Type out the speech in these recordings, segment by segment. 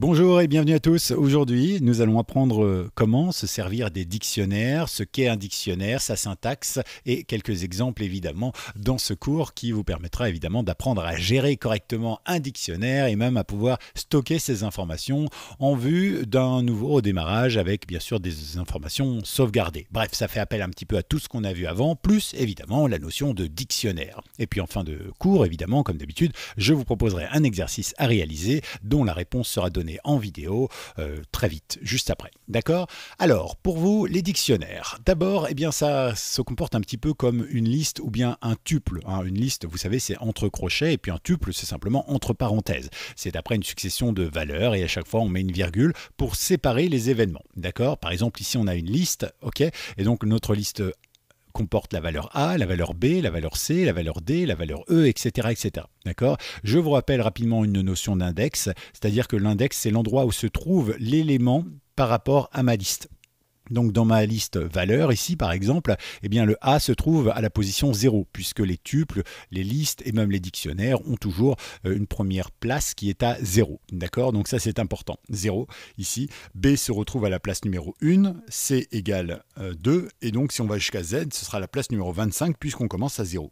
Bonjour et bienvenue à tous. Aujourd'hui, nous allons apprendre euh, comment se servir des dictionnaires, ce qu'est un dictionnaire, sa syntaxe et quelques exemples évidemment dans ce cours qui vous permettra évidemment d'apprendre à gérer correctement un dictionnaire et même à pouvoir stocker ces informations en vue d'un nouveau redémarrage avec bien sûr des informations sauvegardées. Bref, ça fait appel un petit peu à tout ce qu'on a vu avant, plus évidemment la notion de dictionnaire. Et puis en fin de cours, évidemment, comme d'habitude, je vous proposerai un exercice à réaliser dont la réponse sera donnée en vidéo euh, très vite, juste après. D'accord Alors, pour vous, les dictionnaires. D'abord, eh bien, ça se comporte un petit peu comme une liste ou bien un tuple. Hein. Une liste, vous savez, c'est entre crochets et puis un tuple, c'est simplement entre parenthèses. C'est après une succession de valeurs et à chaque fois, on met une virgule pour séparer les événements. D'accord Par exemple, ici, on a une liste, ok Et donc, notre liste comporte la valeur A, la valeur B, la valeur C, la valeur D, la valeur E, etc. etc. D'accord Je vous rappelle rapidement une notion d'index, c'est-à-dire que l'index, c'est l'endroit où se trouve l'élément par rapport à ma liste. Donc dans ma liste valeur ici par exemple, eh bien le A se trouve à la position 0 puisque les tuples, les listes et même les dictionnaires ont toujours euh, une première place qui est à 0. D'accord Donc ça c'est important. 0 ici. B se retrouve à la place numéro 1, C égale 2 euh, et donc si on va jusqu'à Z, ce sera la place numéro 25 puisqu'on commence à 0.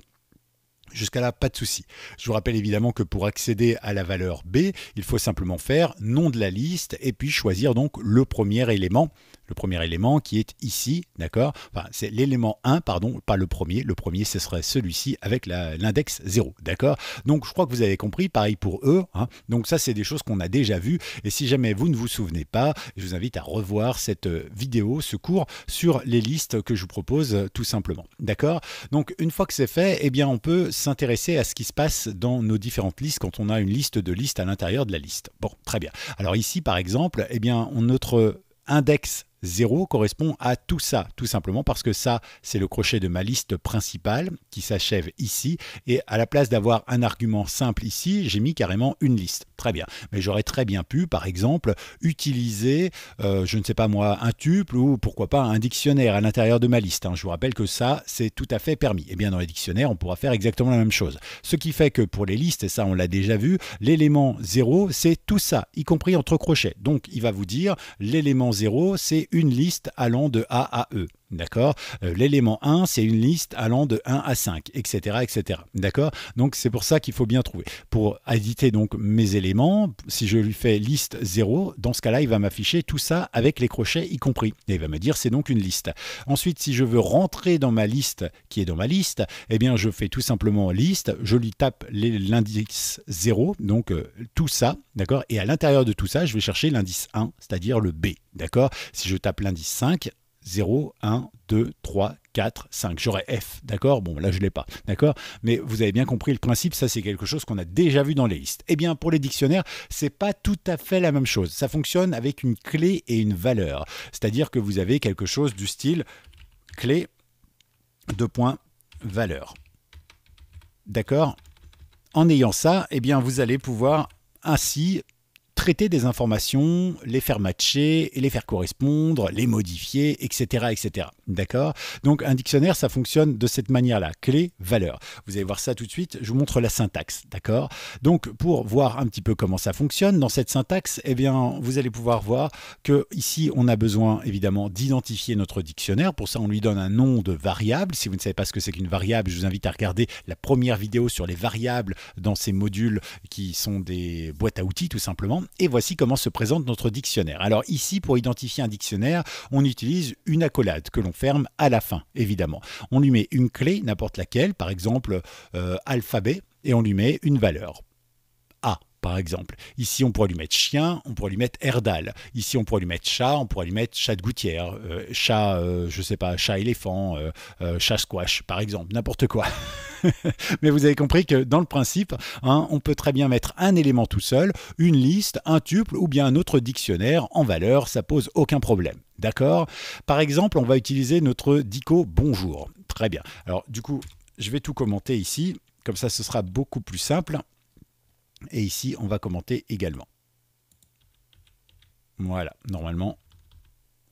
Jusqu'à là, pas de souci. Je vous rappelle évidemment que pour accéder à la valeur B, il faut simplement faire nom de la liste et puis choisir donc le premier élément le premier élément qui est ici, d'accord Enfin, c'est l'élément 1, pardon, pas le premier. Le premier, ce serait celui-ci avec l'index 0, d'accord Donc, je crois que vous avez compris, pareil pour eux. Hein. Donc, ça, c'est des choses qu'on a déjà vues. Et si jamais vous ne vous souvenez pas, je vous invite à revoir cette euh, vidéo, ce cours sur les listes que je vous propose euh, tout simplement, d'accord Donc, une fois que c'est fait, eh bien, on peut s'intéresser à ce qui se passe dans nos différentes listes quand on a une liste de listes à l'intérieur de la liste. Bon, très bien. Alors ici, par exemple, eh bien, notre index 0 correspond à tout ça, tout simplement parce que ça, c'est le crochet de ma liste principale qui s'achève ici. Et à la place d'avoir un argument simple ici, j'ai mis carrément une liste. Très bien. Mais j'aurais très bien pu, par exemple, utiliser, euh, je ne sais pas moi, un tuple ou pourquoi pas un dictionnaire à l'intérieur de ma liste. Hein. Je vous rappelle que ça, c'est tout à fait permis. Et eh bien dans les dictionnaires, on pourra faire exactement la même chose. Ce qui fait que pour les listes, et ça on l'a déjà vu, l'élément 0, c'est tout ça, y compris entre crochets. Donc il va vous dire, l'élément 0, c'est une liste allant de A à E. D'accord euh, L'élément 1, c'est une liste allant de 1 à 5, etc. etc. D'accord Donc c'est pour ça qu'il faut bien trouver. Pour éditer donc mes éléments, si je lui fais liste 0, dans ce cas-là, il va m'afficher tout ça avec les crochets y compris. Et il va me dire c'est donc une liste. Ensuite, si je veux rentrer dans ma liste qui est dans ma liste, eh bien je fais tout simplement liste, je lui tape l'indice 0, donc euh, tout ça, d'accord Et à l'intérieur de tout ça, je vais chercher l'indice 1, c'est-à-dire le B. D'accord Si je tape l'indice 5, 0, 1, 2, 3, 4, 5. J'aurais F, d'accord Bon, là, je ne l'ai pas, d'accord Mais vous avez bien compris le principe, ça, c'est quelque chose qu'on a déjà vu dans les listes. Eh bien, pour les dictionnaires, c'est pas tout à fait la même chose. Ça fonctionne avec une clé et une valeur. C'est-à-dire que vous avez quelque chose du style clé, deux points, valeur. D'accord En ayant ça, eh bien, vous allez pouvoir ainsi traiter des informations, les faire matcher, les faire correspondre, les modifier, etc. etc. D'accord Donc un dictionnaire, ça fonctionne de cette manière-là. Clé, valeur. Vous allez voir ça tout de suite, je vous montre la syntaxe. D'accord Donc pour voir un petit peu comment ça fonctionne, dans cette syntaxe, eh bien, vous allez pouvoir voir que ici, on a besoin évidemment d'identifier notre dictionnaire. Pour ça, on lui donne un nom de variable. Si vous ne savez pas ce que c'est qu'une variable, je vous invite à regarder la première vidéo sur les variables dans ces modules qui sont des boîtes à outils tout simplement et voici comment se présente notre dictionnaire. Alors ici, pour identifier un dictionnaire, on utilise une accolade que l'on ferme à la fin, évidemment. On lui met une clé, n'importe laquelle, par exemple euh, alphabet, et on lui met une valeur par exemple. Ici, on pourrait lui mettre chien, on pourrait lui mettre Herdal. Ici, on pourrait lui mettre chat, on pourrait lui mettre chat de gouttière, euh, chat, euh, je sais pas, chat éléphant, euh, chat squash, par exemple, n'importe quoi. Mais vous avez compris que dans le principe, hein, on peut très bien mettre un élément tout seul, une liste, un tuple ou bien un autre dictionnaire en valeur, ça pose aucun problème. D'accord Par exemple, on va utiliser notre dico bonjour. Très bien. Alors du coup, je vais tout commenter ici, comme ça ce sera beaucoup plus simple. Et ici, on va commenter également. Voilà, normalement,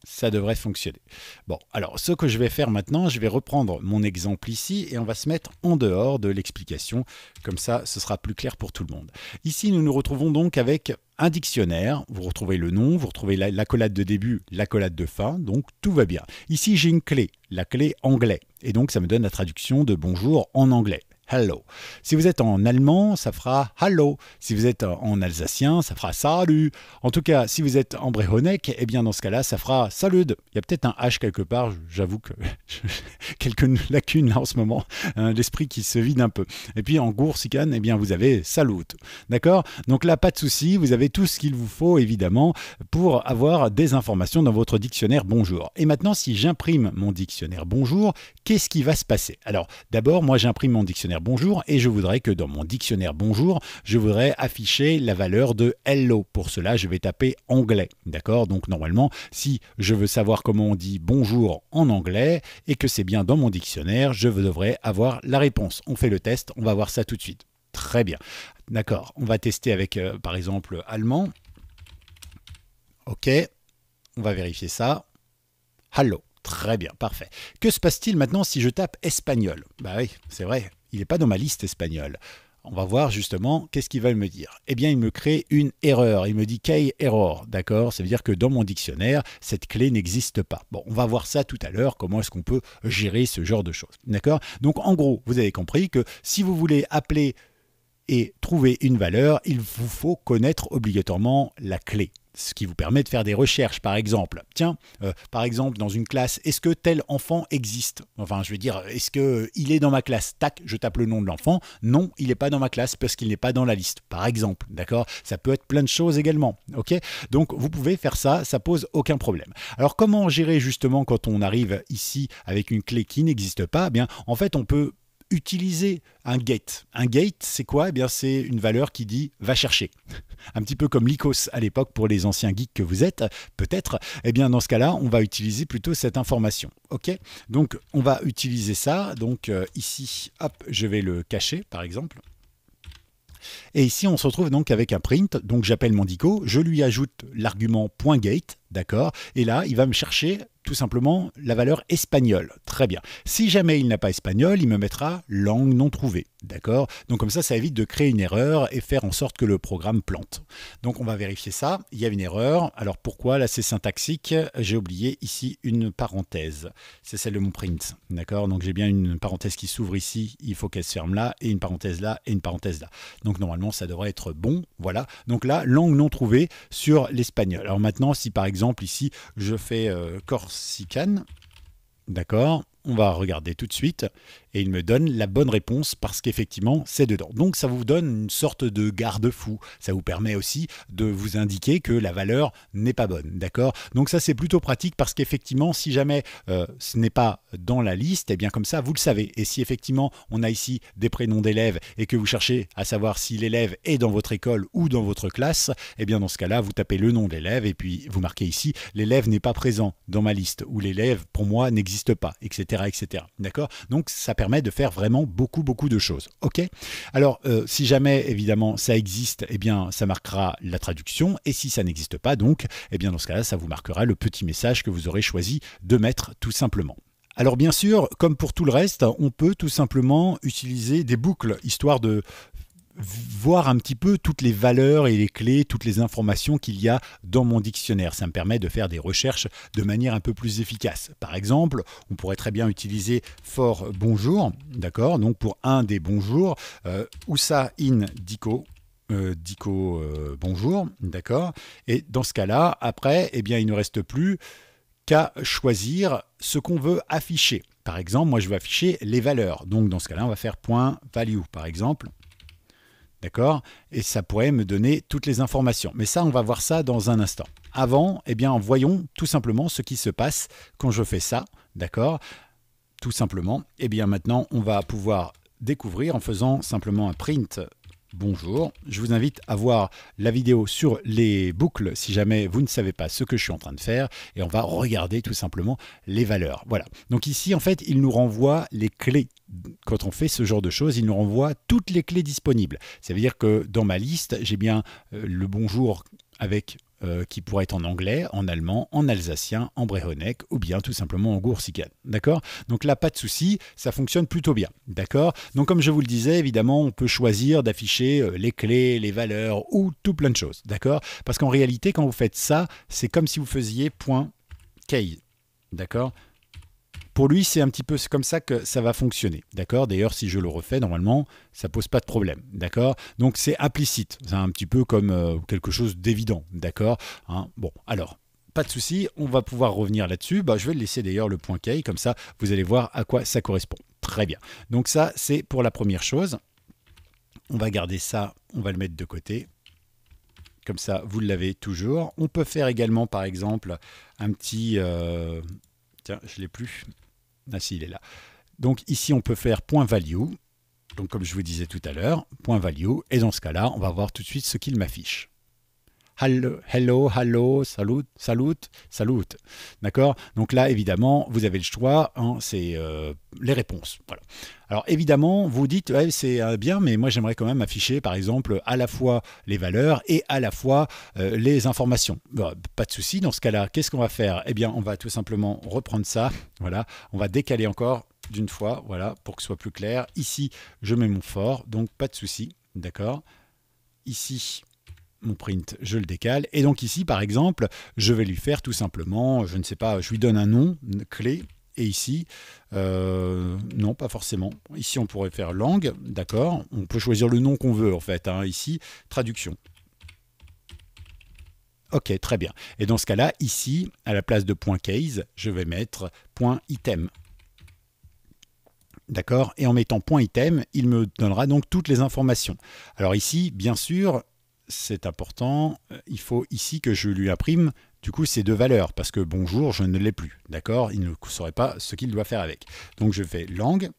ça devrait fonctionner. Bon, alors ce que je vais faire maintenant, je vais reprendre mon exemple ici et on va se mettre en dehors de l'explication. Comme ça, ce sera plus clair pour tout le monde. Ici, nous nous retrouvons donc avec un dictionnaire. Vous retrouvez le nom, vous retrouvez l'accolade de début, l'accolade de fin, donc tout va bien. Ici, j'ai une clé, la clé anglais. Et donc, ça me donne la traduction de bonjour en anglais. Hello. Si vous êtes en allemand, ça fera Hallo. Si vous êtes en alsacien, ça fera Salut. En tout cas, si vous êtes en bréhonec, eh bien dans ce cas-là, ça fera Salud ». Il y a peut-être un H quelque part, j'avoue que quelques lacunes là en ce moment, hein, l'esprit qui se vide un peu. Et puis en goursican, eh bien vous avez Salut. D'accord Donc là, pas de souci, vous avez tout ce qu'il vous faut évidemment pour avoir des informations dans votre dictionnaire Bonjour. Et maintenant, si j'imprime mon dictionnaire Bonjour, qu'est-ce qui va se passer Alors d'abord, moi j'imprime mon dictionnaire bonjour et je voudrais que dans mon dictionnaire bonjour, je voudrais afficher la valeur de hello. Pour cela, je vais taper anglais. D'accord Donc normalement, si je veux savoir comment on dit bonjour en anglais et que c'est bien dans mon dictionnaire, je devrais avoir la réponse. On fait le test, on va voir ça tout de suite. Très bien. D'accord, on va tester avec euh, par exemple allemand. Ok, on va vérifier ça. Hello. Très bien, parfait. Que se passe-t-il maintenant si je tape espagnol Bah oui, c'est vrai, il n'est pas dans ma liste espagnole. On va voir justement qu'est-ce qu'il va me dire. Eh bien, il me crée une erreur. Il me dit key error, d'accord Ça veut dire que dans mon dictionnaire, cette clé n'existe pas. Bon, on va voir ça tout à l'heure, comment est-ce qu'on peut gérer ce genre de choses, d'accord Donc, en gros, vous avez compris que si vous voulez appeler et trouver une valeur, il vous faut connaître obligatoirement la clé ce qui vous permet de faire des recherches, par exemple. Tiens, euh, par exemple, dans une classe, est-ce que tel enfant existe Enfin, je veux dire, est-ce que euh, il est dans ma classe Tac, je tape le nom de l'enfant. Non, il n'est pas dans ma classe parce qu'il n'est pas dans la liste, par exemple. D'accord Ça peut être plein de choses également. Ok Donc, vous pouvez faire ça, ça pose aucun problème. Alors, comment gérer justement quand on arrive ici avec une clé qui n'existe pas eh Bien, en fait, on peut utiliser un gate. Un gate, c'est quoi Eh bien, c'est une valeur qui dit va chercher. Un petit peu comme l'ICOS à l'époque pour les anciens geeks que vous êtes, peut-être. Eh bien, dans ce cas-là, on va utiliser plutôt cette information. OK Donc, on va utiliser ça. Donc, euh, ici, hop, je vais le cacher, par exemple. Et ici, on se retrouve donc avec un print. Donc, j'appelle Mandico. je lui ajoute l'argument .gate, d'accord Et là, il va me chercher tout simplement la valeur espagnole. Très bien. Si jamais il n'a pas espagnol, il me mettra langue non trouvée. D'accord Donc comme ça, ça évite de créer une erreur et faire en sorte que le programme plante. Donc on va vérifier ça. Il y a une erreur. Alors pourquoi Là, c'est syntaxique. J'ai oublié ici une parenthèse. C'est celle de mon print. D'accord Donc j'ai bien une parenthèse qui s'ouvre ici. Il faut qu'elle se ferme là. Et une parenthèse là. Et une parenthèse là. Donc normalement, ça devrait être bon. Voilà. Donc là, langue non trouvée sur l'espagnol. Alors maintenant, si par exemple ici, je fais euh, Corse sicane. D'accord On va regarder tout de suite. Et il me donne la bonne réponse parce qu'effectivement, c'est dedans. Donc ça vous donne une sorte de garde-fou. Ça vous permet aussi de vous indiquer que la valeur n'est pas bonne. D'accord Donc ça, c'est plutôt pratique parce qu'effectivement, si jamais euh, ce n'est pas dans la liste, et eh bien comme ça, vous le savez. Et si effectivement, on a ici des prénoms d'élèves et que vous cherchez à savoir si l'élève est dans votre école ou dans votre classe, et eh bien dans ce cas-là, vous tapez le nom de l'élève et puis vous marquez ici l'élève n'est pas présent dans ma liste ou l'élève pour moi n'existe pas, etc., etc. D'accord Donc ça permet de faire vraiment beaucoup, beaucoup de choses. OK Alors, euh, si jamais, évidemment, ça existe, eh bien, ça marquera la traduction. Et si ça n'existe pas, donc, eh bien, dans ce cas-là, ça vous marquera le petit message que vous aurez choisi de mettre tout simplement. Alors bien sûr, comme pour tout le reste, on peut tout simplement utiliser des boucles, histoire de voir un petit peu toutes les valeurs et les clés, toutes les informations qu'il y a dans mon dictionnaire. Ça me permet de faire des recherches de manière un peu plus efficace. Par exemple, on pourrait très bien utiliser for bonjour, d'accord Donc pour un des bonjours, euh, usa in Dico. Euh, dico euh, bonjour, d'accord Et dans ce cas-là, après, eh bien, il ne reste plus qu'à choisir ce qu'on veut afficher. Par exemple, moi, je veux afficher les valeurs. Donc, dans ce cas-là, on va faire point value, par exemple. D'accord Et ça pourrait me donner toutes les informations. Mais ça, on va voir ça dans un instant. Avant, eh bien, voyons tout simplement ce qui se passe quand je fais ça. D'accord Tout simplement. Eh bien, maintenant, on va pouvoir découvrir en faisant simplement un print bonjour. Je vous invite à voir la vidéo sur les boucles si jamais vous ne savez pas ce que je suis en train de faire et on va regarder tout simplement les valeurs. Voilà. Donc ici, en fait, il nous renvoie les clés quand on fait ce genre de choses, il nous renvoie toutes les clés disponibles. Ça veut dire que dans ma liste, j'ai bien euh, le bonjour avec euh, qui pourrait être en anglais, en allemand, en alsacien, en bréhonnec ou bien tout simplement en gourcicane. D'accord Donc là, pas de souci, ça fonctionne plutôt bien. D'accord Donc comme je vous le disais, évidemment, on peut choisir d'afficher euh, les clés, les valeurs ou tout plein de choses. D'accord Parce qu'en réalité, quand vous faites ça, c'est comme si vous faisiez point .key. D'accord pour lui, c'est un petit peu comme ça que ça va fonctionner. D'accord D'ailleurs, si je le refais, normalement, ça pose pas de problème. D'accord Donc c'est implicite. C'est un petit peu comme euh, quelque chose d'évident. D'accord hein, Bon, alors, pas de souci, on va pouvoir revenir là-dessus. Bah, je vais le laisser d'ailleurs le point K, comme ça vous allez voir à quoi ça correspond. Très bien. Donc ça, c'est pour la première chose. On va garder ça, on va le mettre de côté. Comme ça, vous l'avez toujours. On peut faire également, par exemple, un petit... Euh, tiens, je l'ai plus. Ah si, il est là. Donc ici, on peut faire point .value. Donc comme je vous disais tout à l'heure, point .value. Et dans ce cas-là, on va voir tout de suite ce qu'il m'affiche hello, hello, salut, salut, salut. D'accord Donc là, évidemment, vous avez le choix, hein, c'est euh, les réponses. Alors évidemment, vous dites, c'est euh, bien, mais moi j'aimerais quand même afficher, par exemple, à la fois les valeurs et à la fois euh, les informations. pas de souci, dans ce cas-là, qu'est-ce qu'on va faire Eh bien, on va tout simplement reprendre ça. Voilà, on va décaler encore d'une fois, voilà, pour que ce soit plus clair. Ici, je mets mon fort, donc pas de souci, d'accord Ici, mon print, je le décale. Et donc ici, par exemple, je vais lui faire tout simplement, euh, je ne sais pas, je lui donne un nom, clé, et ici, euh, non, pas forcément. Ici, on pourrait faire langue, d'accord. On peut choisir le nom qu'on veut, en fait. Hein. Ici, traduction. Ok, très bien. Et dans ce cas-là, ici, à la place de point .case, je vais mettre .item. D'accord Et en mettant .item, il me donnera donc toutes les informations. Alors ici, bien sûr, c'est important, il faut ici que je lui imprime du coup ces deux valeurs, parce que bonjour, je ne l'ai plus, d'accord Il ne saurait pas ce qu'il doit faire avec. Donc je fais langue,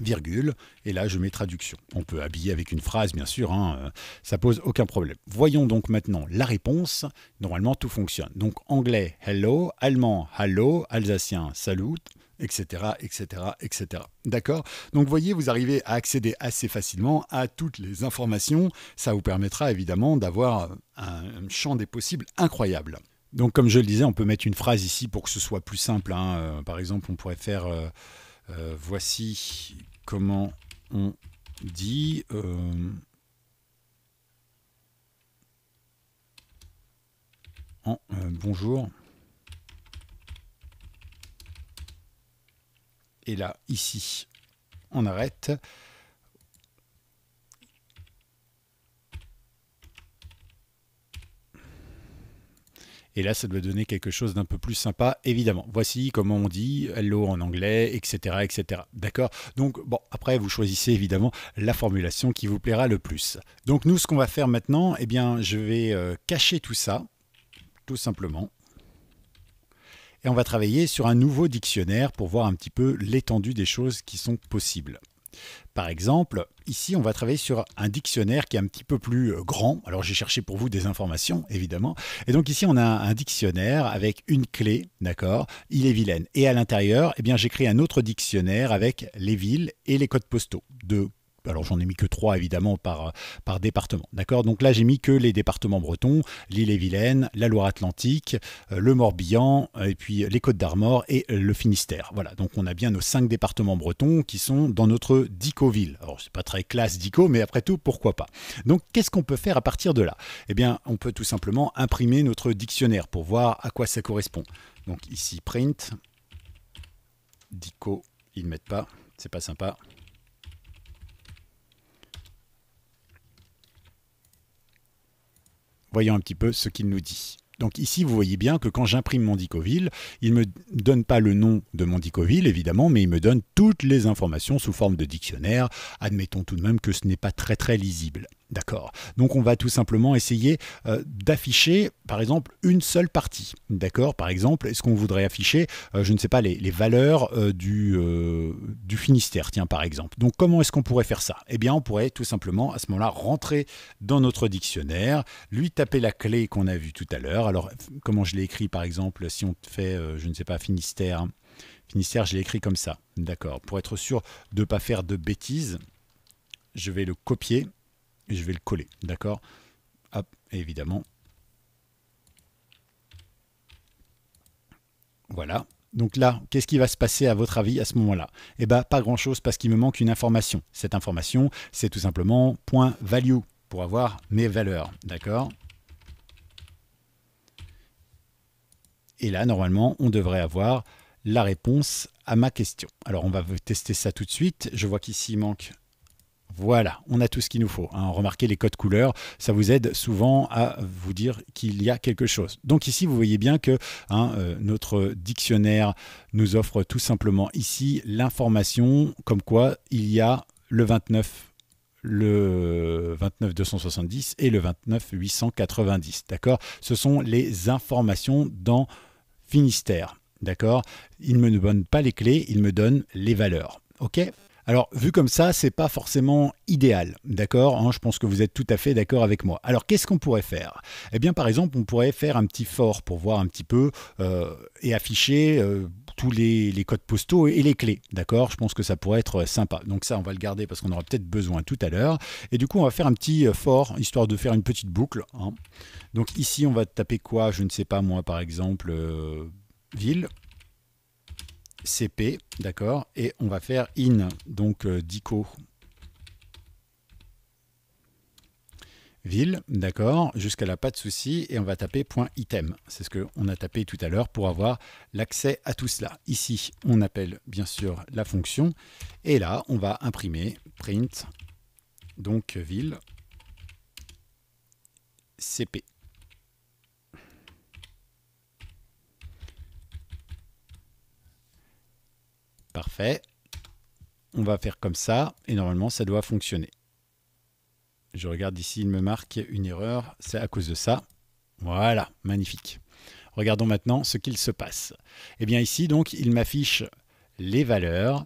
virgule, et là je mets traduction. On peut habiller avec une phrase, bien sûr, hein, euh, ça pose aucun problème. Voyons donc maintenant la réponse. Normalement, tout fonctionne. Donc anglais, hello, allemand, hello, alsacien, salut, etc., etc., etc. D'accord Donc, voyez, vous arrivez à accéder assez facilement à toutes les informations. Ça vous permettra évidemment d'avoir un champ des possibles incroyable. Donc, comme je le disais, on peut mettre une phrase ici pour que ce soit plus simple. Hein. Euh, par exemple, on pourrait faire euh, euh, voici comment on dit. En, bonjour. Et là, ici, on arrête. Et là, ça doit donner quelque chose d'un peu plus sympa, évidemment. Voici comment on dit hello en anglais, etc. etc. D'accord Donc, bon, après, vous choisissez évidemment la formulation qui vous plaira le plus. Donc, nous, ce qu'on va faire maintenant, eh bien, je vais euh, cacher tout ça, tout simplement. Et on va travailler sur un nouveau dictionnaire pour voir un petit peu l'étendue des choses qui sont possibles. Par exemple, ici, on va travailler sur un dictionnaire qui est un petit peu plus euh, grand. Alors, j'ai cherché pour vous des informations, évidemment. Et donc, ici, on a un dictionnaire avec une clé, d'accord Il est vilaine. Et à l'intérieur, eh bien, j'ai créé un autre dictionnaire avec les villes et les codes postaux de alors j'en ai mis que trois évidemment par, par département. D'accord Donc là j'ai mis que les départements bretons, l'île-et-Vilaine, la Loire-Atlantique, euh, le Morbihan, euh, et puis les Côtes-d'Armor et le Finistère. Voilà, donc on a bien nos cinq départements bretons qui sont dans notre DICO-ville. Alors n'est pas très classe DICO, mais après tout, pourquoi pas Donc qu'est-ce qu'on peut faire à partir de là Eh bien on peut tout simplement imprimer notre dictionnaire pour voir à quoi ça correspond. Donc ici print, DICO, ils ne mettent pas, c'est pas sympa. Voyons un petit peu ce qu'il nous dit. Donc ici, vous voyez bien que quand j'imprime Mondicoville, il ne me donne pas le nom de Mondicoville, évidemment, mais il me donne toutes les informations sous forme de dictionnaire. Admettons tout de même que ce n'est pas très très lisible. D'accord. Donc on va tout simplement essayer euh, d'afficher, par exemple, une seule partie. D'accord Par exemple, est-ce qu'on voudrait afficher, euh, je ne sais pas, les, valeurs euh, du, du Finistère, tiens, par exemple. Donc comment est-ce qu'on pourrait faire ça Eh bien, on pourrait tout simplement, à ce moment-là, rentrer dans notre dictionnaire, lui taper la clé qu'on a vue tout à l'heure. Alors, comment je l'ai écrit, par exemple, si on fait, je ne sais pas, Finistère. Hein. Finistère, je l'ai écrit comme ça. D'accord. Pour être sûr de ne pas faire de bêtises, je vais le copier et je vais le coller. D'accord Hop, évidemment. Voilà. Donc là, qu'est-ce qui va se passer à votre avis à ce moment-là Eh bien, pas grand-chose parce qu'il me manque une information. Cette information, c'est tout simplement point .value pour avoir mes valeurs. D'accord Et là, normalement, on devrait avoir la réponse à ma question. Alors, on va tester ça tout de suite. Je vois qu'ici, il manque voilà, on a tout ce qu'il nous faut. Hein. Remarquez les codes couleurs, ça vous aide souvent à vous dire qu'il y a quelque chose. Donc ici, vous voyez bien que hein, euh, notre dictionnaire nous offre tout simplement ici l'information comme quoi il y a le 29 le 29 270 et le 29 890. D'accord Ce sont les informations dans Finistère. D'accord Il ne me donne pas les clés, il me donne les valeurs. OK alors, vu comme ça, c'est pas forcément idéal, d'accord hein, Je pense que vous êtes tout à fait d'accord avec moi. Alors, qu'est-ce qu'on pourrait faire Eh bien, par exemple, on pourrait faire un petit fort pour voir un petit peu euh, et afficher euh, tous les, codes postaux et les clés, d'accord Je pense que ça pourrait être sympa. Donc ça, on va le garder parce qu'on aura peut-être besoin tout à l'heure. Et du coup, on va faire un petit euh, fort, histoire de faire une petite boucle. Hein. Donc ici, on va taper quoi Je ne sais pas, moi, par exemple, ville. CP, d'accord Et on va faire in, donc euh, dico ville, d'accord Jusqu'à là, pas de souci, et on va taper point .item. C'est ce qu'on a tapé tout à l'heure pour avoir l'accès à tout cela. Ici, on appelle bien sûr la fonction, et là, on va imprimer print, donc ville, CP. Parfait. On va faire comme ça et normalement ça doit fonctionner. Je regarde ici, il me marque une erreur, c'est à cause de ça. Voilà, magnifique. Regardons maintenant ce qu'il se passe. Eh bien ici donc, il m'affiche les valeurs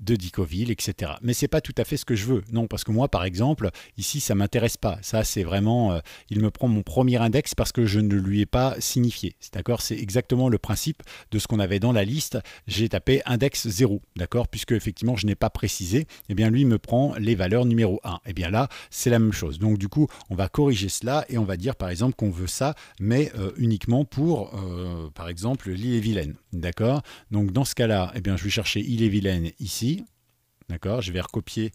de Dicoville, etc. Mais c'est pas tout à fait ce que je veux, non, parce que moi, par exemple, ici, ça m'intéresse pas. Ça, c'est vraiment, euh, il me prend mon premier index parce que je ne lui ai pas signifié. D'accord, c'est exactement le principe de ce qu'on avait dans la liste. J'ai tapé index 0, d'accord, puisque effectivement, je n'ai pas précisé. eh bien, lui me prend les valeurs numéro 1. Et eh bien là, c'est la même chose. Donc du coup, on va corriger cela et on va dire, par exemple, qu'on veut ça, mais euh, uniquement pour, euh, par exemple, l'île et Vilaine, d'accord. Donc dans ce cas-là, eh bien, je vais chercher île et Vilaine ici D'accord Je vais recopier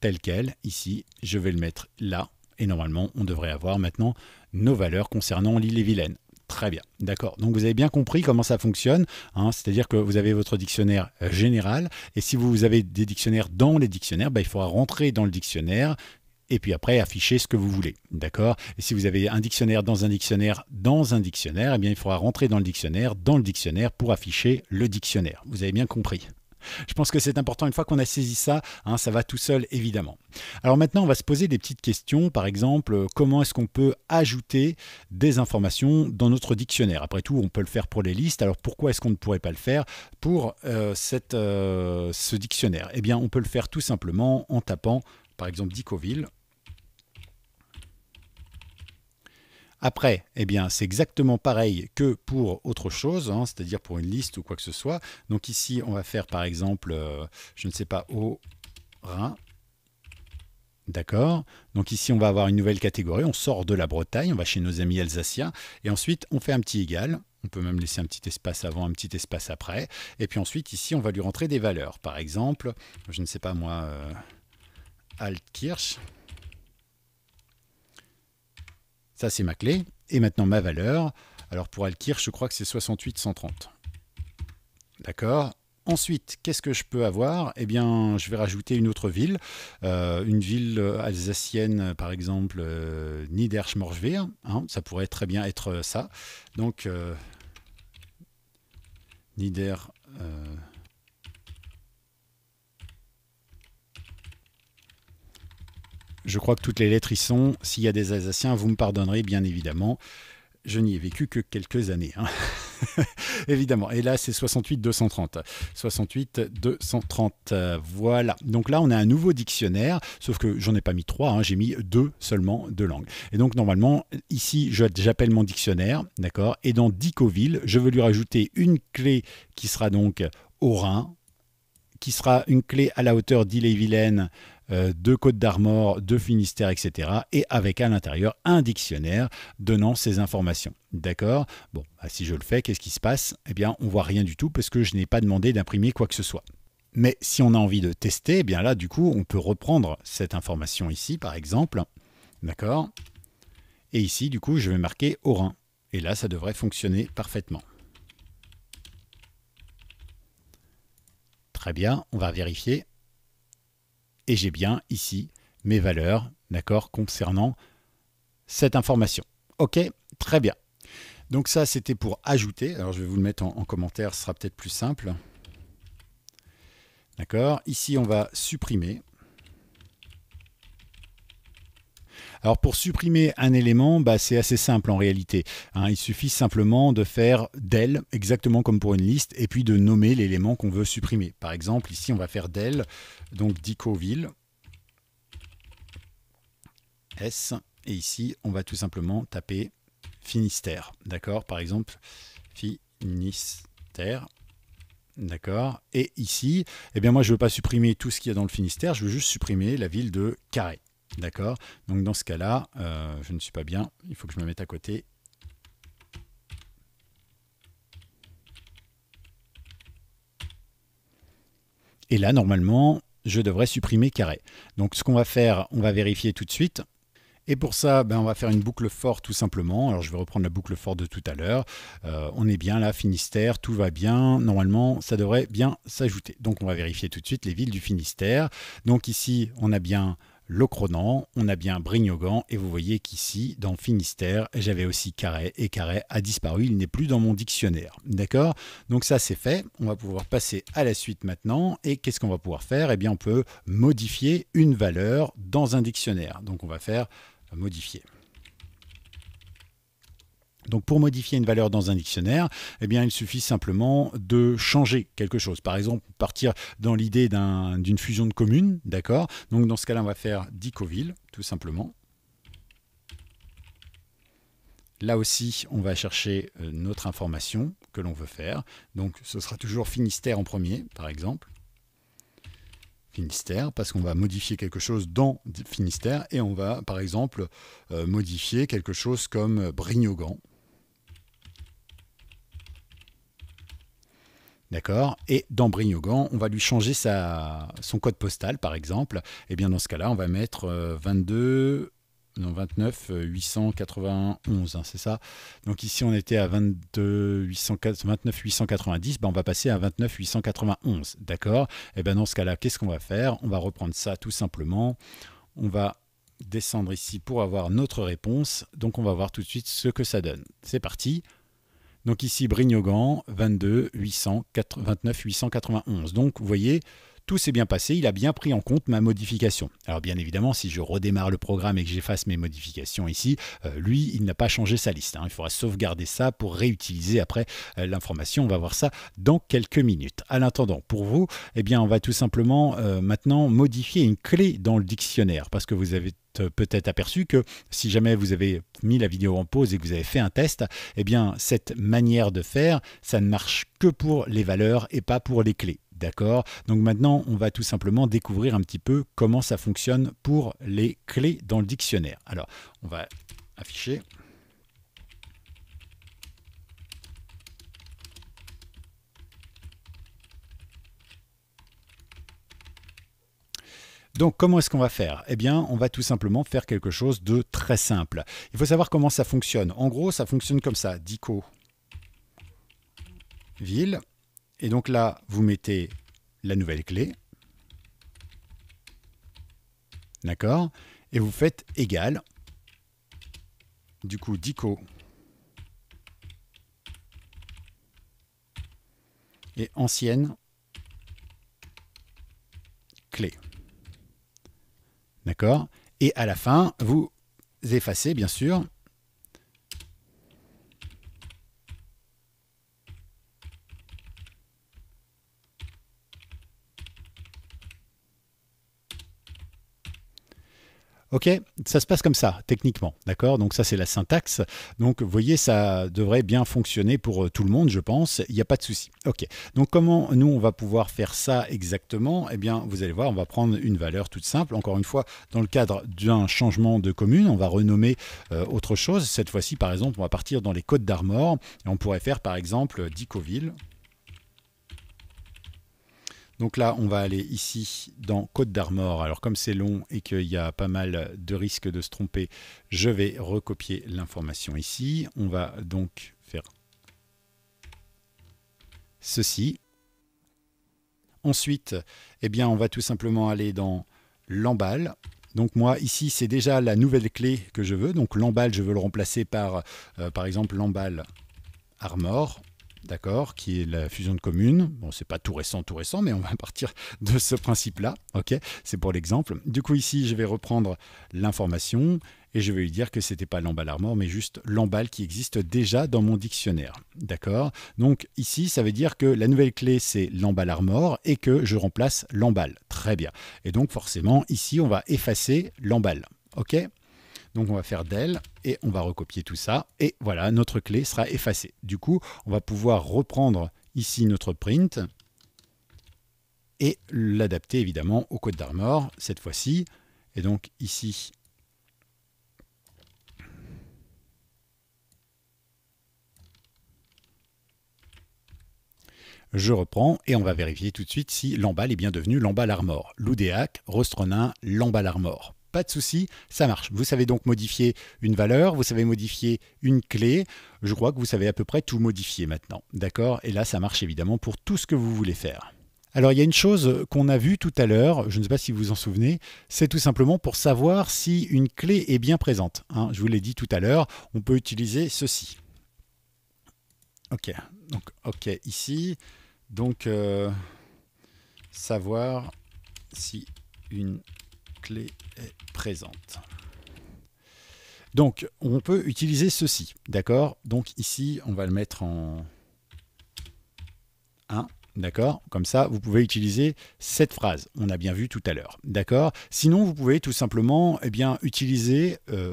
tel quel ici, je vais le mettre là, et normalement on devrait avoir maintenant nos valeurs concernant l'île et Vilaine. Très bien, d'accord. Donc vous avez bien compris comment ça fonctionne, hein, c'est-à-dire que vous avez votre dictionnaire euh, général, et si vous avez des dictionnaires dans les dictionnaires, bah, il faudra rentrer dans le dictionnaire et puis après afficher ce que vous voulez. D'accord Et si vous avez un dictionnaire dans un dictionnaire dans un dictionnaire, eh bien il faudra rentrer dans le dictionnaire dans le dictionnaire pour afficher le dictionnaire. Vous avez bien compris. Je pense que c'est important une fois qu'on a saisi ça, hein, ça va tout seul évidemment. Alors maintenant, on va se poser des petites questions, par exemple, euh, comment est-ce qu'on peut ajouter des informations dans notre dictionnaire Après tout, on peut le faire pour les listes, alors pourquoi est-ce qu'on ne pourrait pas le faire pour euh, euh, ce dictionnaire Eh bien, on peut le faire tout simplement en tapant, par exemple, Dicoville Après, eh bien, c'est exactement pareil que pour autre chose, hein, c'est-à-dire pour une liste ou quoi que ce soit. Donc ici, on va faire par exemple, euh, je ne sais pas, au Rhin. D'accord Donc ici, on va avoir une nouvelle catégorie. On sort de la Bretagne, on va chez nos amis alsaciens. Et ensuite, on fait un petit égal. On peut même laisser un petit espace avant, un petit espace après. Et puis ensuite, ici, on va lui rentrer des valeurs. Par exemple, je ne sais pas moi, euh, Altkirch c'est ma clé. Et maintenant, ma valeur. Alors, pour alkir je crois que c'est 130 D'accord Ensuite, qu'est-ce que je peux avoir Eh bien, je vais rajouter une autre ville, euh, une ville euh, alsacienne, par exemple, euh, nieder hein, ça pourrait très bien être ça. Donc, euh, Nieder... Je crois que toutes les lettres y sont. S'il y a des Alsaciens, vous me pardonnerez, bien évidemment. Je n'y ai vécu que quelques années, hein. évidemment. Et là, c'est 68-230. 68-230, euh, voilà. Donc là, on a un nouveau dictionnaire, sauf que j'en ai pas mis trois, hein. j'ai mis deux seulement de langues. Et donc, normalement, ici, j'appelle mon dictionnaire, d'accord Et dans Dicoville, je veux lui rajouter une clé qui sera donc au Rhin, qui sera une clé à la hauteur d'Ille-et-Vilaine euh, de Côte d'Armor, de Finistère, etc. Et avec à l'intérieur un dictionnaire donnant ces informations. D'accord Bon, bah, si je le fais, qu'est-ce qui se passe Eh bien, on voit rien du tout parce que je n'ai pas demandé d'imprimer quoi que ce soit. Mais si on a envie de tester, eh bien là, du coup, on peut reprendre cette information ici, par exemple. D'accord Et ici, du coup, je vais marquer Orin. Et là, ça devrait fonctionner parfaitement. Très bien, on va vérifier et j'ai bien ici mes valeurs, d'accord, concernant cette information. Ok, très bien. Donc ça, c'était pour ajouter. Alors je vais vous le mettre en, en commentaire, ce sera peut-être plus simple. D'accord Ici, on va supprimer. Alors pour supprimer un élément, bah c'est assez simple en réalité. Hein. il suffit simplement de faire del, exactement comme pour une liste, et puis de nommer l'élément qu'on veut supprimer. Par exemple, ici on va faire del, donc Dicoville, S, et ici on va tout simplement taper Finistère, d'accord Par exemple, Finistère. D'accord Et ici, eh bien moi je ne veux pas supprimer tout ce qu'il y a dans le Finistère, je veux juste supprimer la ville de Carré. D'accord Donc dans ce cas-là, euh, je ne suis pas bien, il faut que je me mette à côté. Et là, normalement, je devrais supprimer carré. Donc ce qu'on va faire, on va vérifier tout de suite. Et pour ça, ben, on va faire une boucle fort tout simplement. Alors je vais reprendre la boucle forte de tout à l'heure. Euh, on est bien là, Finistère, tout va bien. Normalement, ça devrait bien s'ajouter. Donc on va vérifier tout de suite les villes du Finistère. Donc ici, on a bien le Cronan, on a bien Brignogan, et vous voyez qu'ici, dans Finistère, j'avais aussi Carré, et Carré a disparu, il n'est plus dans mon dictionnaire. D'accord Donc ça, c'est fait. On va pouvoir passer à la suite maintenant, et qu'est-ce qu'on va pouvoir faire Eh bien, on peut modifier une valeur dans un dictionnaire. Donc on va faire modifier. Donc pour modifier une valeur dans un dictionnaire, eh bien il suffit simplement de changer quelque chose. Par exemple, partir dans l'idée d'une fusion de communes, d'accord Donc dans ce cas-là, on va faire Dicoville, tout simplement. Là aussi, on va chercher euh, notre information que l'on veut faire. Donc ce sera toujours Finistère en premier, par exemple. Finistère, parce qu'on va modifier quelque chose dans Finistère, et on va, par exemple, euh, modifier quelque chose comme Brignogan, D'accord Et dans Brignogan, on va lui changer son code postal, par exemple. Et eh bien, dans ce cas-là, on va mettre 22 29 891, c'est ça. Donc ici on était à 22 29 890, on va passer à 29 891, d'accord Et eh bien, dans ce cas-là, qu'est-ce qu'on va faire On va reprendre ça tout simplement. On va descendre ici pour avoir notre réponse. Donc on va voir tout de suite ce que ça donne. C'est parti. Donc ici, Brignogan, 22 800, 29 891. Donc vous voyez, tout s'est bien passé, il a bien pris en compte ma modification. Alors bien évidemment, si je redémarre le programme et que j'efface mes modifications ici, euh, lui, il n'a pas changé sa liste. Hein. Il faudra sauvegarder ça pour réutiliser après euh, l'information. On va voir ça dans quelques minutes. À l'intendant, pour vous, eh bien, on va tout simplement euh, maintenant modifier une clé dans le dictionnaire parce que vous avez peut-être aperçu que si jamais vous avez mis la vidéo en pause et que vous avez fait un test, eh bien cette manière de faire, ça ne marche que pour les valeurs et pas pour les clés. D'accord Donc maintenant, on va tout simplement découvrir un petit peu comment ça fonctionne pour les clés dans le dictionnaire. Alors, on va afficher. Donc comment est-ce qu'on va faire Eh bien, on va tout simplement faire quelque chose de très simple. Il faut savoir comment ça fonctionne. En gros, ça fonctionne comme ça. Dico ville et donc là, vous mettez la nouvelle clé. D'accord Et vous faites égal. Du coup, dico. Et ancienne clé. D'accord Et à la fin, vous effacez, bien sûr, OK, ça se passe comme ça, techniquement. D'accord Donc, ça, c'est la syntaxe. Donc, vous voyez, ça devrait bien fonctionner pour euh, tout le monde, je pense. Il n'y a pas de souci. OK. Donc, comment nous, on va pouvoir faire ça exactement Eh bien, vous allez voir, on va prendre une valeur toute simple. Encore une fois, dans le cadre d'un changement de commune, on va renommer euh, autre chose. Cette fois-ci, par exemple, on va partir dans les Côtes d'Armor. Et on pourrait faire, par exemple, Dicoville. Donc là, on va aller ici dans Côte d'Armor. Alors comme c'est long et qu'il y a pas mal de risques de se tromper, je vais recopier l'information ici. On va donc faire ceci. Ensuite, eh bien, on va tout simplement aller dans l'emballe. Donc moi, ici, c'est déjà la nouvelle clé que je veux. Donc l'emballe, je veux le remplacer par, euh, par exemple, l'emballe armor d'accord, qui est la fusion de communes. Bon, c'est pas tout récent, tout récent, mais on va partir de ce principe-là, ok C'est pour l'exemple. Du coup, ici, je vais reprendre l'information et je vais lui dire que n'était pas l'emballe armor, mais juste l'emballe qui existe déjà dans mon dictionnaire, d'accord Donc ici, ça veut dire que la nouvelle clé, c'est l'emballe armor et que je remplace l'emballe. Très bien. Et donc, forcément, ici, on va effacer l'emballe, ok donc on va faire del et on va recopier tout ça. Et voilà, notre clé sera effacée. Du coup, on va pouvoir reprendre ici notre print et l'adapter évidemment au code d'Armor cette fois-ci. Et donc ici, Je reprends et on va vérifier tout de suite si l'emball est bien devenu Lamballe Armor. Loudéac, Rostronin, lemballe Armor pas de souci, ça marche. Vous savez donc modifier une valeur, vous savez modifier une clé. Je crois que vous savez à peu près tout modifier maintenant. D'accord Et là, ça marche évidemment pour tout ce que vous voulez faire. Alors il y a une chose qu'on a vue tout à l'heure, je ne sais pas si vous vous en souvenez, c'est tout simplement pour savoir si une clé est bien présente. Hein. je vous l'ai dit tout à l'heure, on peut utiliser ceci. Ok, donc ok ici, donc euh, savoir si une clé est présente. Donc, on peut utiliser ceci, d'accord Donc ici, on va le mettre en 1, d'accord Comme ça, vous pouvez utiliser cette phrase, on a bien vu tout à l'heure, d'accord Sinon, vous pouvez tout simplement eh bien, utiliser euh,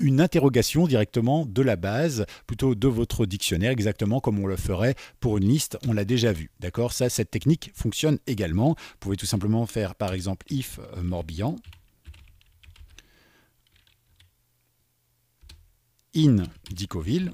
une interrogation directement de la base, plutôt de votre dictionnaire, exactement comme on le ferait pour une liste, on l'a déjà vu. D'accord Ça, cette technique fonctionne également. Vous pouvez tout simplement faire par exemple if euh, Morbihan. in Dicoville.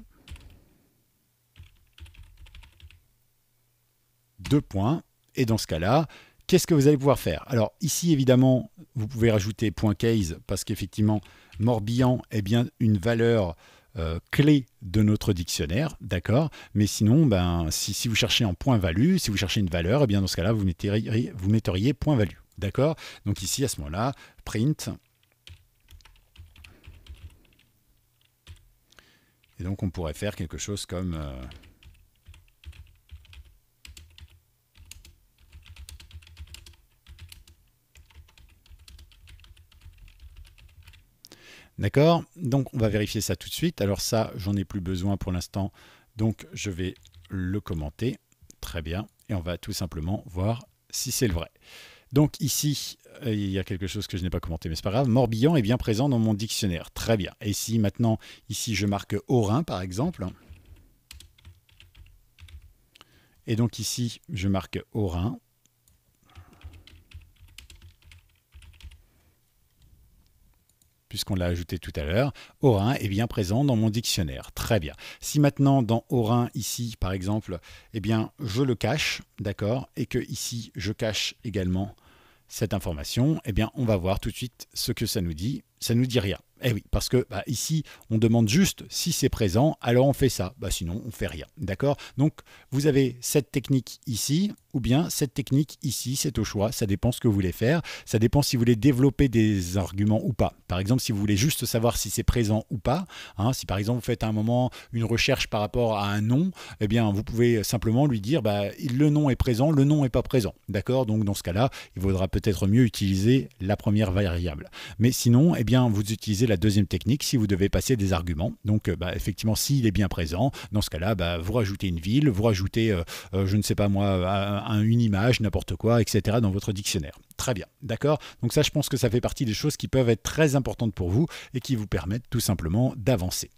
Deux points. Et dans ce cas-là, qu'est-ce que vous allez pouvoir faire Alors ici, évidemment, vous pouvez rajouter point .case parce qu'effectivement, Morbihan est bien une valeur euh, clé de notre dictionnaire, d'accord Mais sinon, ben, si, vous cherchez en point-value, si vous cherchez une valeur, eh bien dans ce cas-là, vous metteriez, vous point-value, d'accord Donc ici, à ce moment-là, print. Et donc, on pourrait faire quelque chose comme... Euh, D'accord Donc on va vérifier ça tout de suite. Alors ça, j'en ai plus besoin pour l'instant. Donc je vais le commenter. Très bien. Et on va tout simplement voir si c'est le vrai. Donc ici, euh, il y a quelque chose que je n'ai pas commenté, mais c'est pas grave. Morbihan est bien présent dans mon dictionnaire. Très bien. Et si maintenant, ici, je marque Orin, par exemple. Et donc ici, je marque Orin. puisqu'on l'a ajouté tout à l'heure, Orin est bien présent dans mon dictionnaire. Très bien. Si maintenant dans Orin ici, par exemple, eh bien je le cache, d'accord, et que ici je cache également cette information, eh bien on va voir tout de suite ce que ça nous dit ça nous dit rien. Eh oui, parce que bah, ici, on demande juste si c'est présent, alors on fait ça. Bah, sinon, on fait rien. D'accord Donc, vous avez cette technique ici, ou bien cette technique ici, c'est au choix. Ça dépend ce que vous voulez faire. Ça dépend si vous voulez développer des arguments ou pas. Par exemple, si vous voulez juste savoir si c'est présent ou pas, hein, si par exemple vous faites à un moment une recherche par rapport à un nom, eh bien, vous pouvez simplement lui dire bah, le nom est présent, le nom n'est pas présent. D'accord Donc, dans ce cas-là, il vaudra peut-être mieux utiliser la première variable. Mais sinon, eh bien, vous utilisez la deuxième technique si vous devez passer des arguments. Donc, euh, bah, effectivement, s'il est bien présent, dans ce cas-là, bah, vous rajoutez une ville, vous rajoutez, euh, euh, je ne sais pas moi, une image, n'importe quoi, etc. dans votre dictionnaire. Très bien, d'accord Donc ça, je pense que ça fait partie des choses qui peuvent être très importantes pour vous et qui vous permettent tout simplement d'avancer.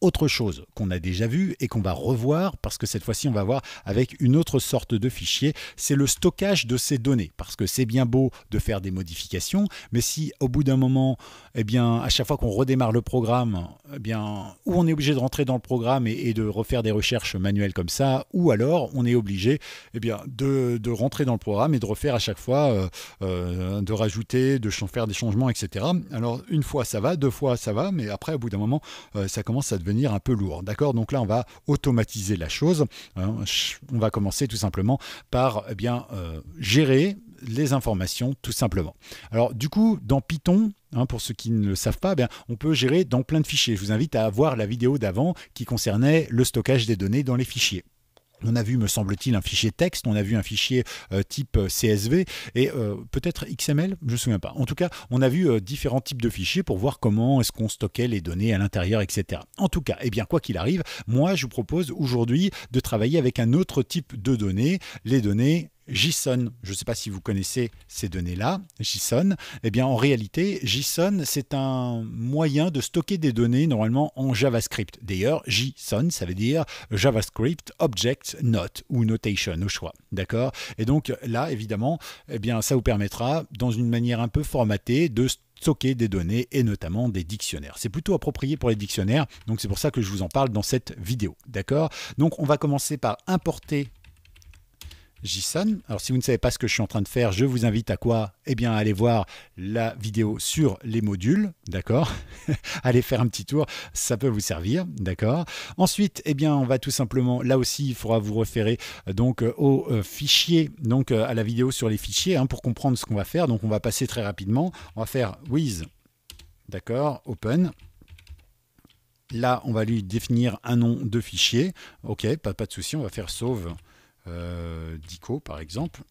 Autre chose qu'on a déjà vu et qu'on va revoir, parce que cette fois-ci on va voir avec une autre sorte de fichier, c'est le stockage de ces données. Parce que c'est bien beau de faire des modifications, mais si au bout d'un moment, eh bien, à chaque fois qu'on redémarre le programme, eh bien, ou on est obligé de rentrer dans le programme et, de refaire des recherches manuelles comme ça, ou alors on est obligé eh bien, de, rentrer dans le programme et de refaire à chaque fois, euh, euh, de rajouter, de faire des changements, etc. Alors une fois ça va, deux fois ça va, mais après au bout d'un moment, euh, ça commence à devenir un peu lourd. D'accord Donc là, on va automatiser la chose. Hein. on va commencer tout simplement par eh bien euh, gérer les informations tout simplement. Alors du coup, dans Python, hein, pour ceux qui ne le savent pas, eh bien on peut gérer dans plein de fichiers. Je vous invite à voir la vidéo d'avant qui concernait le stockage des données dans les fichiers. On a vu, me semble-t-il, un fichier texte, on a vu un fichier euh, type euh, CSV et euh, peut-être XML, je ne me souviens pas. En tout cas, on a vu différents types de fichiers pour voir comment est-ce qu'on stockait les données à l'intérieur, etc. En tout cas, eh bien, quoi qu'il arrive, moi, je vous propose aujourd'hui de travailler avec un autre type de données, les données JSON. Je ne sais pas si vous connaissez ces données-là, JSON. Eh bien, en réalité, JSON, c'est un moyen de stocker des données normalement en JavaScript. D'ailleurs, JSON, ça veut dire JavaScript Object Note ou Notation au choix. D'accord Et donc là, évidemment, eh bien, ça vous permettra, dans une manière un peu formatée, de stocker des données et notamment des dictionnaires. C'est plutôt approprié pour les dictionnaires, donc c'est pour ça que je vous en parle dans cette vidéo. D'accord Donc on va commencer par importer Json, Alors si vous ne savez pas ce que je suis en train de faire, je vous invite à quoi Eh bien, à aller voir la vidéo sur les modules, d'accord Allez faire un petit tour, ça peut vous servir, d'accord Ensuite, eh bien, on va tout simplement, là aussi, il faudra vous référer euh, donc euh, aux euh, fichiers, donc à la vidéo sur les fichiers, hein, pour comprendre ce qu'on va faire. Donc on va passer très rapidement. On va faire with, d'accord Open. Là, on va lui définir un nom de fichier. Ok, pas, pas de souci, on va faire sauve euh, Dico par exemple.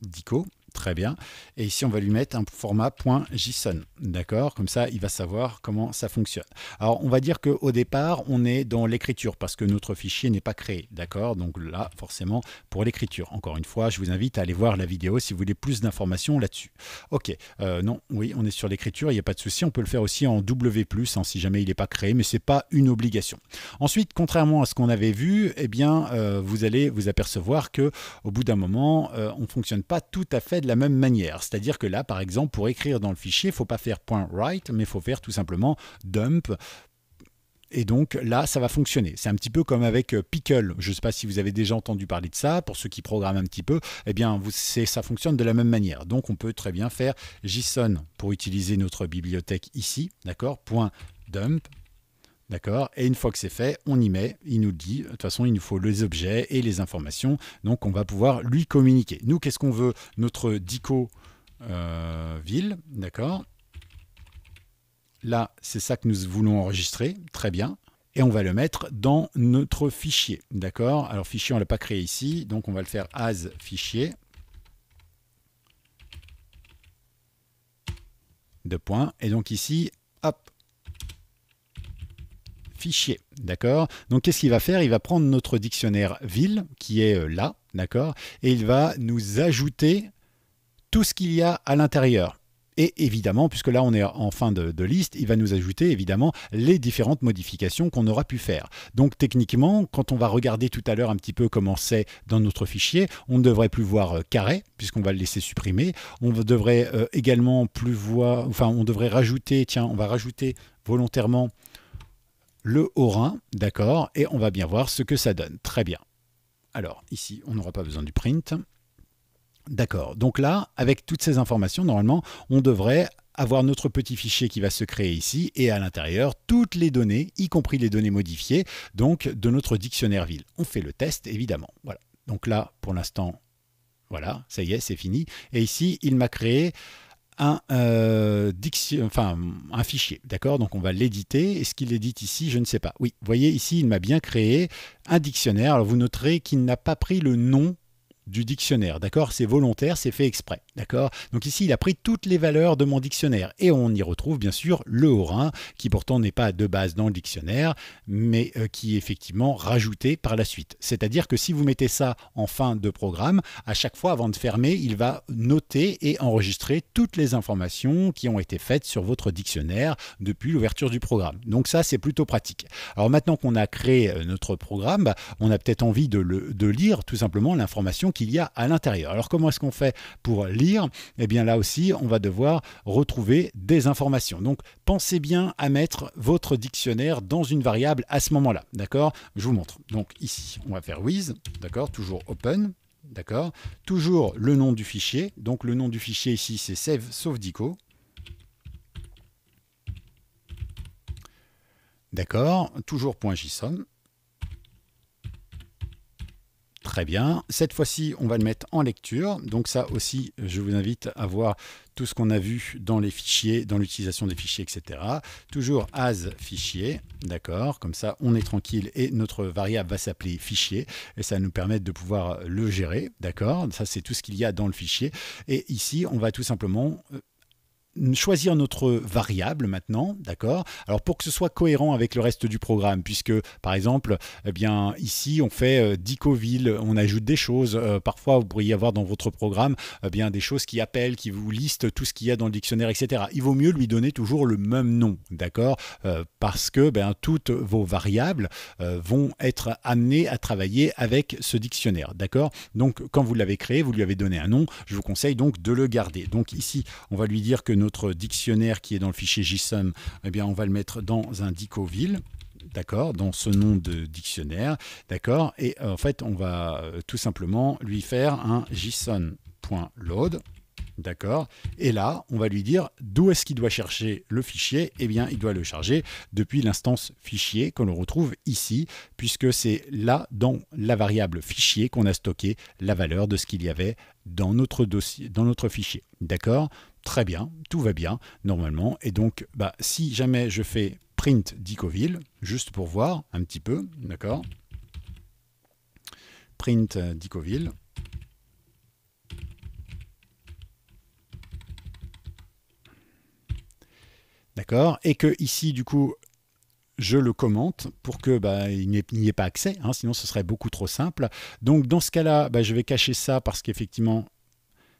Dico. Très bien. Et ici, on va lui mettre un format .json. D'accord Comme ça, il va savoir comment ça fonctionne. Alors, on va dire qu'au départ, on est dans l'écriture parce que notre fichier n'est pas créé. D'accord Donc là, forcément, pour l'écriture. Encore une fois, je vous invite à aller voir la vidéo si vous voulez plus d'informations là-dessus. Ok. Euh, non, oui, on est sur l'écriture. Il n'y a pas de souci. On peut le faire aussi en W+, hein, si jamais il n'est pas créé, mais c'est pas une obligation. Ensuite, contrairement à ce qu'on avait vu, eh bien, euh, vous allez vous apercevoir que au bout d'un moment, euh, on ne fonctionne pas tout à fait de la même manière. C'est-à-dire que là, par exemple, pour écrire dans le fichier, faut pas faire .write, mais faut faire tout simplement dump et donc là, ça va fonctionner. C'est un petit peu comme avec euh, Pickle. Je ne sais pas si vous avez déjà entendu parler de ça. Pour ceux qui programment un petit peu, eh bien, vous, ça fonctionne de la même manière. Donc, on peut très bien faire JSON pour utiliser notre bibliothèque ici, d'accord Point dump D'accord Et une fois que c'est fait, on y met, il nous dit, de toute façon, il nous faut les objets et les informations, donc on va pouvoir lui communiquer. Nous, qu'est-ce qu'on veut Notre dico euh, ville, d'accord Là, c'est ça que nous voulons enregistrer, très bien. Et on va le mettre dans notre fichier, d'accord Alors, fichier, on ne l'a pas créé ici, donc on va le faire as fichier. De point. Et donc ici, hop, fichier. D'accord Donc qu'est-ce qu'il va faire Il va prendre notre dictionnaire ville, qui est euh, là, d'accord Et il va nous ajouter tout ce qu'il y a à l'intérieur. Et évidemment, puisque là on est en fin de, liste, il va nous ajouter évidemment les différentes modifications qu'on aura pu faire. Donc techniquement, quand on va regarder tout à l'heure un petit peu comment c'est dans notre fichier, on ne devrait plus voir euh, carré, puisqu'on va le laisser supprimer. On devrait euh, également plus voir, enfin on devrait rajouter, tiens, on va rajouter volontairement le haut d'accord, et on va bien voir ce que ça donne. Très bien. Alors, ici, on n'aura pas besoin du print. D'accord. Donc là, avec toutes ces informations, normalement, on devrait avoir notre petit fichier qui va se créer ici et à l'intérieur toutes les données, y compris les données modifiées, donc de notre dictionnaire ville. On fait le test évidemment. Voilà. Donc là, pour l'instant, voilà, ça y est, c'est fini. Et ici, il m'a créé un, euh, enfin, un fichier. D'accord Donc on va l'éditer. Est-ce qu'il l'édite ici Je ne sais pas. Oui, vous voyez ici, il m'a bien créé un dictionnaire. Alors vous noterez qu'il n'a pas pris le nom du dictionnaire, d'accord C'est volontaire, c'est fait exprès, d'accord Donc ici, il a pris toutes les valeurs de mon dictionnaire et on y retrouve bien sûr le haut qui pourtant n'est pas de base dans le dictionnaire, mais euh, qui est effectivement rajouté par la suite. C'est-à-dire que si vous mettez ça en fin de programme, à chaque fois avant de fermer, il va noter et enregistrer toutes les informations qui ont été faites sur votre dictionnaire depuis l'ouverture du programme. Donc ça, c'est plutôt pratique. Alors maintenant qu'on a créé euh, notre programme, bah, on a peut-être envie de, le, de lire tout simplement l'information qu'il y a à l'intérieur. Alors comment est-ce qu'on fait pour lire Eh bien là aussi, on va devoir retrouver des informations. Donc pensez bien à mettre votre dictionnaire dans une variable à ce moment-là. D'accord Je vous montre. Donc ici, on va faire with, d'accord Toujours open. D'accord Toujours le nom du fichier. Donc le nom du fichier ici, c'est save dico D'accord Toujours .json. Très bien. Cette fois-ci, on va le mettre en lecture. Donc ça aussi, je vous invite à voir tout ce qu'on a vu dans les fichiers, dans l'utilisation des fichiers, etc. Toujours as fichier, d'accord Comme ça, on est tranquille et notre variable va s'appeler fichier et ça va nous permettre de pouvoir le gérer, d'accord Ça, c'est tout ce qu'il y a dans le fichier. Et ici, on va tout simplement euh, choisir notre variable maintenant, d'accord Alors pour que ce soit cohérent avec le reste du programme, puisque par exemple, eh bien ici on fait euh, Dicoville, on ajoute des choses. Euh, parfois, vous pourriez avoir dans votre programme eh bien des choses qui appellent, qui vous listent tout ce qu'il y a dans le dictionnaire, etc. Il vaut mieux lui donner toujours le même nom, d'accord euh, Parce que ben, toutes vos variables vont être amenées à travailler avec ce dictionnaire, d'accord Donc quand vous l'avez créé, vous lui avez donné un nom. Je vous conseille donc de le garder. Donc ici, on va lui dire que nos notre dictionnaire qui est dans le fichier JSON, et eh bien, on va le mettre dans un Dicoville d'accord, dans ce nom de dictionnaire, d'accord, et euh, en fait, on va euh, tout simplement lui faire un json.load, d'accord, et là, on va lui dire d'où est-ce qu'il doit chercher le fichier, Et eh bien, il doit le charger depuis l'instance fichier qu'on l'on retrouve ici, puisque c'est là, dans la variable fichier, qu'on a stocké la valeur de ce qu'il y avait dans notre, dossier, dans notre fichier, d'accord très bien, tout va bien, normalement. Et donc, bah, si jamais je fais print d'icoville, juste pour voir un petit peu, d'accord Print d'icoville. D'accord Et que ici, du coup, je le commente pour que bah, il n'y ait, pas accès, hein, sinon ce serait beaucoup trop simple. Donc dans ce cas-là, bah, je vais cacher ça parce qu'effectivement,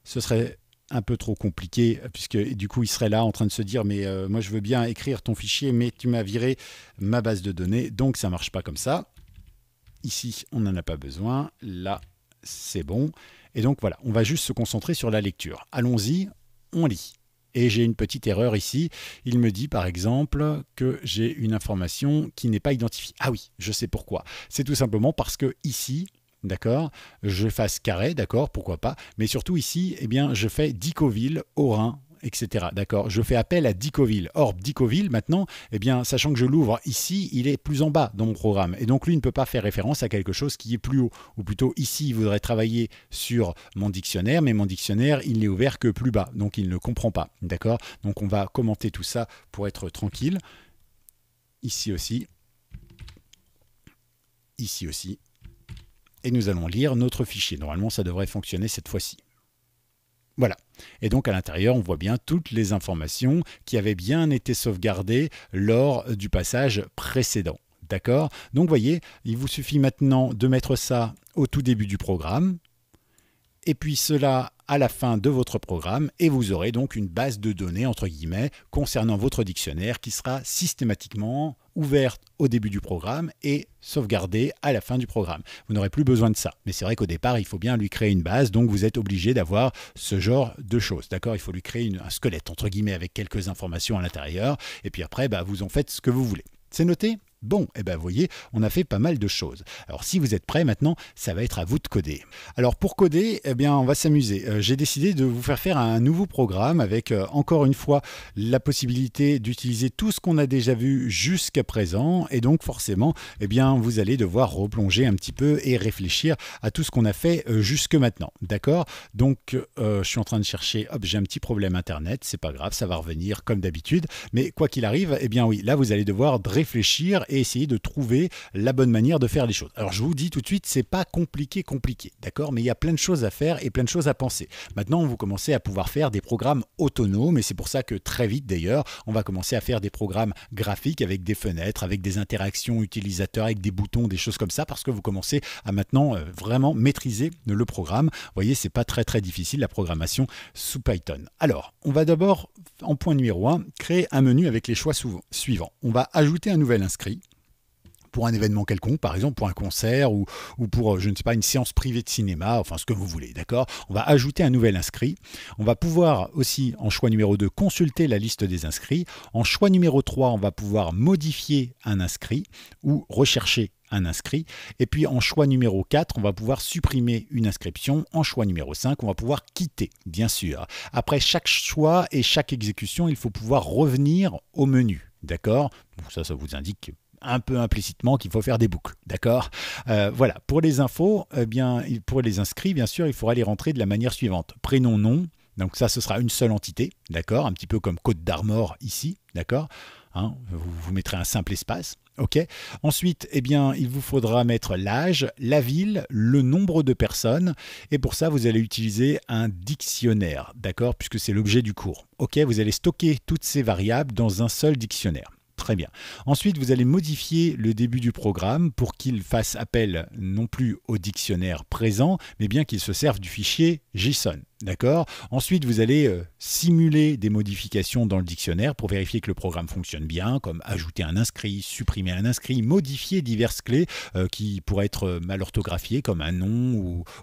ce serait un peu trop compliqué, puisque du coup, il serait là en train de se dire, mais euh, moi, je veux bien écrire ton fichier, mais tu m'as viré ma base de données, donc ça marche pas comme ça. Ici, on n'en a pas besoin. Là, c'est bon. Et donc voilà, on va juste se concentrer sur la lecture. Allons-y, on lit. Et j'ai une petite erreur ici. Il me dit par exemple que j'ai une information qui n'est pas identifiée. Ah oui, je sais pourquoi. C'est tout simplement parce que ici, d'accord Je fasse Carré, d'accord Pourquoi pas Mais surtout ici, eh bien, je fais Dicoville, Orin, etc. D'accord Je fais appel à Dicoville. Or, Dicoville, maintenant, eh bien, sachant que je l'ouvre ici, il est plus en bas dans mon programme. Et donc, lui ne peut pas faire référence à quelque chose qui est plus haut. Ou plutôt, ici, il voudrait travailler sur mon dictionnaire, mais mon dictionnaire, il n'est ouvert que plus bas. Donc, il ne comprend pas. D'accord Donc, on va commenter tout ça pour être tranquille. Ici aussi. Ici aussi et nous allons lire notre fichier. Normalement, ça devrait fonctionner cette fois-ci. Voilà. Et donc à l'intérieur, on voit bien toutes les informations qui avaient bien été sauvegardées lors du passage précédent. D'accord Donc voyez, il vous suffit maintenant de mettre ça au tout début du programme, et puis cela à la fin de votre programme, et vous aurez donc une base de données, entre guillemets, concernant votre dictionnaire qui sera systématiquement ouverte au début du programme et sauvegardée à la fin du programme. Vous n'aurez plus besoin de ça. Mais c'est vrai qu'au départ, il faut bien lui créer une base, donc vous êtes obligé d'avoir ce genre de choses. D'accord Il faut lui créer un squelette, entre guillemets, avec quelques informations à l'intérieur. Et puis après, bah, vous en faites ce que vous voulez. C'est noté Bon, et eh bien, ben voyez, on a fait pas mal de choses. Alors si vous êtes prêts maintenant, ça va être à vous de coder. Alors pour coder, eh bien on va s'amuser. Euh, j'ai décidé de vous faire faire un nouveau programme avec euh, encore une fois la possibilité d'utiliser tout ce qu'on a déjà vu jusqu'à présent et donc forcément, eh bien vous allez devoir replonger un petit peu et réfléchir à tout ce qu'on a fait euh, jusque maintenant. D'accord Donc je suis en train de chercher, hop, j'ai un petit problème internet, c'est pas grave, ça va revenir comme d'habitude, mais quoi qu'il arrive, eh bien oui, là vous allez devoir réfléchir et essayer de trouver la bonne manière de faire les choses. Alors je vous dis tout de suite, c'est pas compliqué, compliqué, d'accord Mais il y a plein de choses à faire et plein de choses à penser. Maintenant, vous commencez à pouvoir faire des programmes autonomes et c'est pour ça que très vite d'ailleurs, on va commencer à faire des programmes graphiques avec des fenêtres, avec des interactions utilisateurs, avec des boutons, des choses comme ça, parce que vous commencez à maintenant euh, vraiment maîtriser le programme. Vous voyez, c'est pas très très difficile la programmation sous Python. Alors, on va d'abord en point numéro 1, créer un menu avec les choix suivants. On va ajouter un nouvel inscrit pour un événement quelconque, par exemple pour un concert ou, pour, euh, je ne sais pas, une séance privée de cinéma, enfin ce que vous voulez, d'accord On va ajouter un nouvel inscrit. On va pouvoir aussi, en choix numéro 2, consulter la liste des inscrits. En choix numéro 3, on va pouvoir modifier un inscrit ou rechercher un inscrit. Et puis en choix numéro 4, on va pouvoir supprimer une inscription. En choix numéro 5, on va pouvoir quitter, bien sûr. Après chaque choix et chaque exécution, il faut pouvoir revenir au menu. D'accord Ça, ça vous indique un peu implicitement qu'il faut faire des boucles. D'accord euh, Voilà. Pour les infos, eh bien, pour les inscrits, bien sûr, il faudra les rentrer de la manière suivante. Prénom, nom. Donc ça, ce sera une seule entité. D'accord Un petit peu comme Côte d'Armor ici. D'accord hein, vous, vous mettrez un simple espace. Ok. Ensuite, eh bien, il vous faudra mettre l'âge, la ville, le nombre de personnes, et pour ça, vous allez utiliser un dictionnaire, d'accord, puisque c'est l'objet du cours. Ok. Vous allez stocker toutes ces variables dans un seul dictionnaire. Très bien. Ensuite, vous allez modifier le début du programme pour qu'il fasse appel non plus au dictionnaire présent, mais bien qu'il se serve du fichier JSON. D'accord Ensuite, vous allez euh, simuler des modifications dans le dictionnaire pour vérifier que le programme fonctionne bien, comme ajouter un inscrit, supprimer un inscrit, modifier diverses clés euh, qui pourraient être euh, mal orthographiées, comme un nom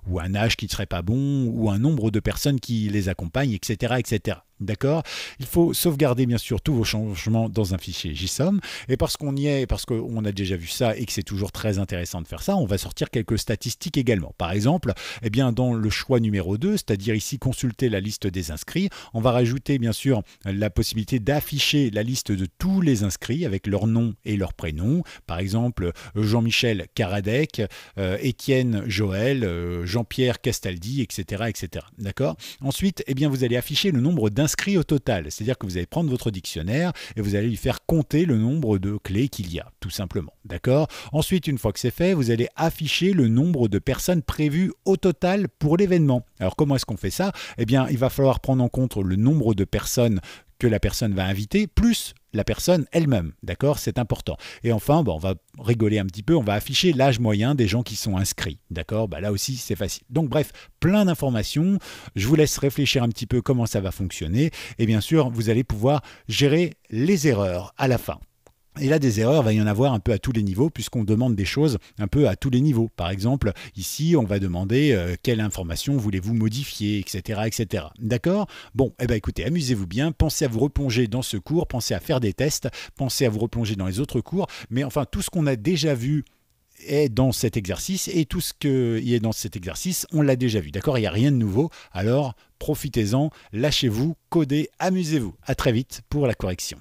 ou, un âge qui ne serait pas bon, ou un nombre de personnes qui les accompagnent, etc. etc. D'accord Il faut sauvegarder bien sûr tous vos changements dans un fichier JSON. Et parce qu'on y est, parce qu'on a déjà vu ça et que c'est toujours très intéressant de faire ça, on va sortir quelques statistiques également. Par exemple, eh bien, dans le choix numéro 2, c'est-à-dire consulter la liste des inscrits. On va rajouter bien sûr la possibilité d'afficher la liste de tous les inscrits avec leur nom et leur prénom. Par exemple, Jean-Michel Karadec, euh, Étienne Joël, euh, Jean-Pierre Castaldi, etc. etc. D'accord Ensuite, eh bien, vous allez afficher le nombre d'inscrits au total. C'est-à-dire que vous allez prendre votre dictionnaire et vous allez lui faire compter le nombre de clés qu'il y a, tout simplement. D'accord Ensuite, une fois que c'est fait, vous allez afficher le nombre de personnes prévues au total pour l'événement. Alors, comment est-ce qu'on fait ça, eh bien, il va falloir prendre en compte le nombre de personnes que la personne va inviter, plus la personne elle-même. D'accord C'est important. Et enfin, on va rigoler un petit peu, on va afficher l'âge moyen des gens qui sont inscrits. D'accord bah, Là aussi, c'est facile. Donc bref, plein d'informations. Je vous laisse réfléchir un petit peu comment ça va fonctionner. Et bien sûr, vous allez pouvoir gérer les erreurs à la fin. Et là, des erreurs, va y en avoir un peu à tous les niveaux, puisqu'on demande des choses un peu à tous les niveaux. Par exemple, ici, on va demander euh, quelle information voulez-vous modifier, etc. etc. D'accord Bon, eh ben, écoutez, amusez-vous bien, pensez à vous replonger dans ce cours, pensez à faire des tests, pensez à vous replonger dans les autres cours, mais enfin, tout ce qu'on a déjà vu est dans cet exercice et tout ce qui est dans cet exercice, on l'a déjà vu. D'accord Il n'y a rien de nouveau. Alors profitez-en, lâchez-vous, codez, amusez-vous. À très vite pour la correction.